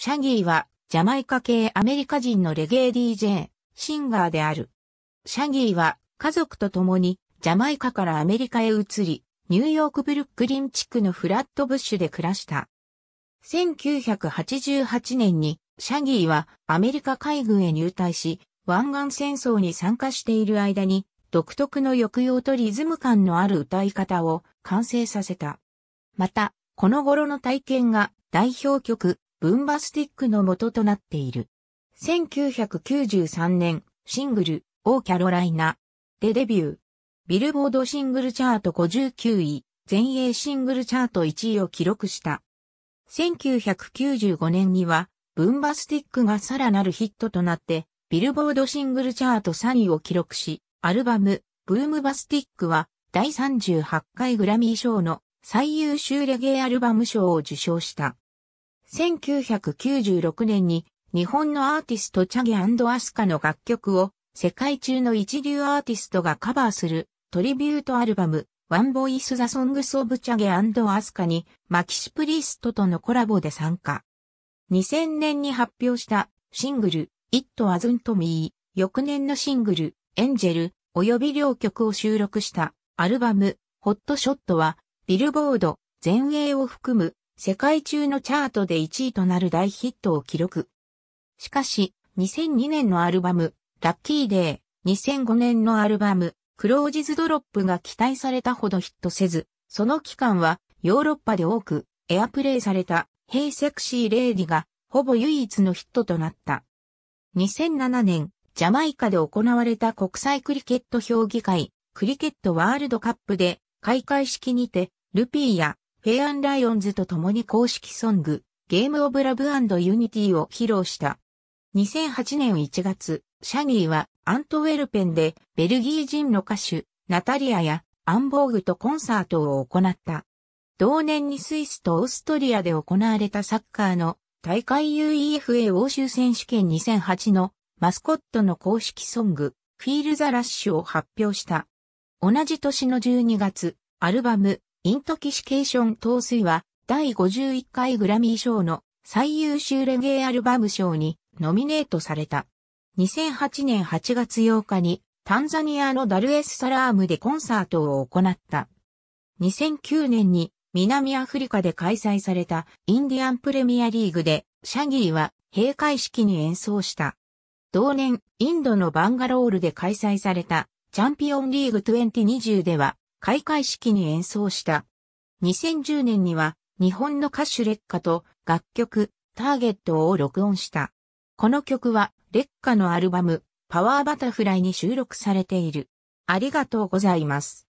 シャギーは、ジャマイカ系アメリカ人のレゲエ DJ、シンガーである。シャギーは、家族と共に、ジャマイカからアメリカへ移り、ニューヨークブルックリン地区のフラットブッシュで暮らした。1988年に、シャギーはアメリカ海軍へ入隊し、湾岸戦争に参加している間に、独特の抑揚とリズム感のある歌い方を完成させた。また、この頃の体験が代表曲、ブンバスティックの元となっている。1993年、シングル、オーキャロライナでデビュー。ビルボードシングルチャート59位、全英シングルチャート1位を記録した。1995年には、ブンバスティックがさらなるヒットとなって、ビルボードシングルチャート3位を記録し、アルバム、ブームバスティックは、第38回グラミー賞の最優秀レゲエアルバム賞を受賞した。1996年に日本のアーティストチャゲアスカの楽曲を世界中の一流アーティストがカバーするトリビュートアルバムワンボイス・ザ・ソングス・オブ・チャゲアスカにマキシ・プリストとのコラボで参加。2000年に発表したシングル It Wasn't Me 翌年のシングルエンジェル及び両曲を収録したアルバムホットショットはビルボード全英を含む世界中のチャートで1位となる大ヒットを記録。しかし、2002年のアルバム、ラッキーデー、2005年のアルバム、クロージズドロップが期待されたほどヒットせず、その期間はヨーロッパで多くエアプレイされたヘイセクシーレイディがほぼ唯一のヒットとなった。2007年、ジャマイカで行われた国際クリケット評議会、クリケットワールドカップで開会式にて、ルピーやフェアン・ライオンズと共に公式ソング、ゲーム・オブ・ラブ・ユニティを披露した。2008年1月、シャニーはアントウェルペンでベルギー人の歌手、ナタリアやアンボーグとコンサートを行った。同年にスイスとオーストリアで行われたサッカーの大会 UEFA 欧州選手権2008のマスコットの公式ソング、フィール・ザ・ラッシュを発表した。同じ年の12月、アルバム、イントキシケーション陶水は、第51回グラミー賞の最優秀レゲエアルバム賞にノミネートされた。2008年8月8日に、タンザニアのダルエスサラームでコンサートを行った。2009年に南アフリカで開催されたインディアンプレミアリーグでシャギーは閉会式に演奏した。同年、インドのバンガロールで開催されたチャンピオンリーグ2020では開会式に演奏した。2010年には日本の歌手劣化と楽曲ターゲットを録音した。この曲は劣化のアルバムパワーバタフライに収録されている。ありがとうございます。